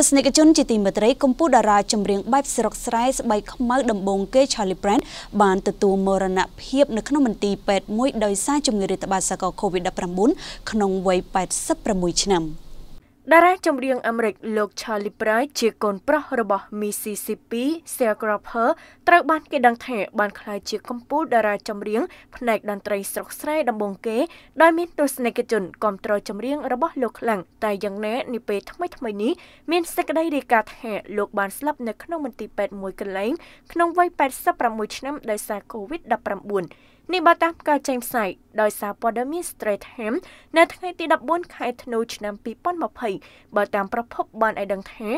ស្សនិកជនជាទីមេត្រីកម្ពុជាតារាចម្រៀងបែបស្រុកស្រែស្បែកខ្មៅដំបងគេ Charlie Brand បានទទួលមរណភាពនៅក្នុងមន្ទីរពេទ្យមួយដោយសារជំងឺរាតត្បាតសាកល COVID-19 ក្នុងវ័យ86ឆ្នាំ។តារាចម្រៀងអាមេរិកលោក Charlie Pride ជាកូនប្រុសរបស់ Mississippi Sharecropper ត្រូវបានគេដឹងថាបានក្លាយជាកំពូលតារាចម្រៀងផ្នែកតន្ត្រីស្រុកស្រែដំបងគេដោយមានទស្សនិកជនគ្រប់គ្រងចម្រៀងរបស់លោកខ្លាំងតែយ៉ាងណានាពេលថ្មីថ្មីនេះមានសេចក្តីរាយការណ៍ថាលោកបានស្លាប់នៅក្នុងមន្ទីរពេទ្យមួយកន្លែងក្នុងវ័យ86ឆ្នាំដោយសារ COVID-19 នេះបើតាមការចេញផ្សាយដោយសារព័ត៌មាន Straight Time នៅថ្ងៃទី14ខែធ្នូឆ្នាំ2020បើតាមប្រភពបានឲ្យដឹងថា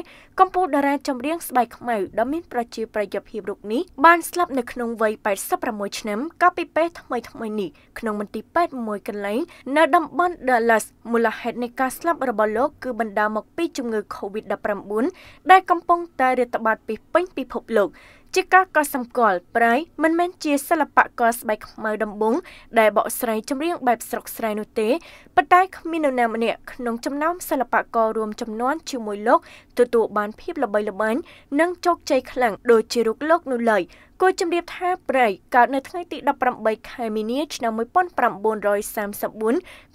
កំពូលតារាចម្រៀងស្បែកខ្មៅដ៏មានប្រជាប្រិយភាពរូបនេះបានស្លាប់នៅក្នុងវ័យ86ឆ្នាំកាលពីពេលថ្មីថ្មីនេះក្នុងមន្ទីរពេទ្យមួយកន្លែងនៅតំបន់ Dallas មូលហេតុនៃការស្លាប់របស់លោកគឺបណ្ដាលមកពីជំងឺ COVID-19 ដែលកំពុងតែរាតត្បាតពីពេញពិភពលោកជាការកត់សម្គាល់ប្រៃមិនមែនជាសិល្បករស្បែកខ្មៅដំបងដែលបកស្រាយចម្រៀងបែប ស្រុកស្រែនោះទេប៉ុន្តែគ្មាននរណាម្នាក់ក្នុងចំណោមសិល្បកររួមចំនួនជាមួយលោកទទួលបានភាពល្បីល្បាញនិងជោគជ័យខ្លាំងដូចជារូបលោកនោះឡើយគូជំរាបថាប្រេកកើតនៅថ្ងៃទី18ខែមីនាឆ្នាំ1934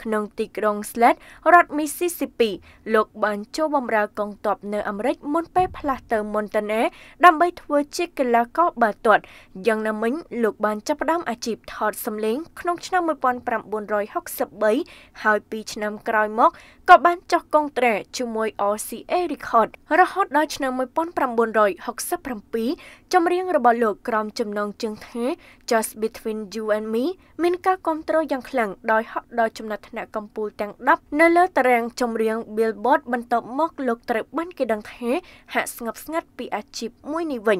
ក្នុងទីក្រុង Sled រដ្ឋ Mississippi លោកបានចូលបម្រើកងទ័ពនៅអាមេរិកមុនពេលផ្លាស់ទៅ Montana ដើម្បី ធ្វើជាកីឡាករបាល់ទាត់យ៉ាងណាមិញលោកបានចាប់ផ្ដើមអាជីពថតសម្លេងក្នុងឆ្នាំ1963ហើយ2ឆ្នាំក្រោយមក ក៏បានចុះកងត្រែជាមួយ RCA Record រហូតដល់ឆ្នាំ1967ចម្រៀងរបស់លោកក្ររំចំណងជើងថា Just Between You and Me មានការគ្រប់គ្រងយ៉ាងខ្លាំងដោយហក់ដល់ចំណាត់ថ្នាក់កំពូលទាំង10នៅលើតារាងចម្រៀង Billboard បន្ទាប់មកលោកត្រូវបានគេដឹងថាហាក់ស្ងប់ស្ងាត់ពីអាជីពមួយនេះវិញ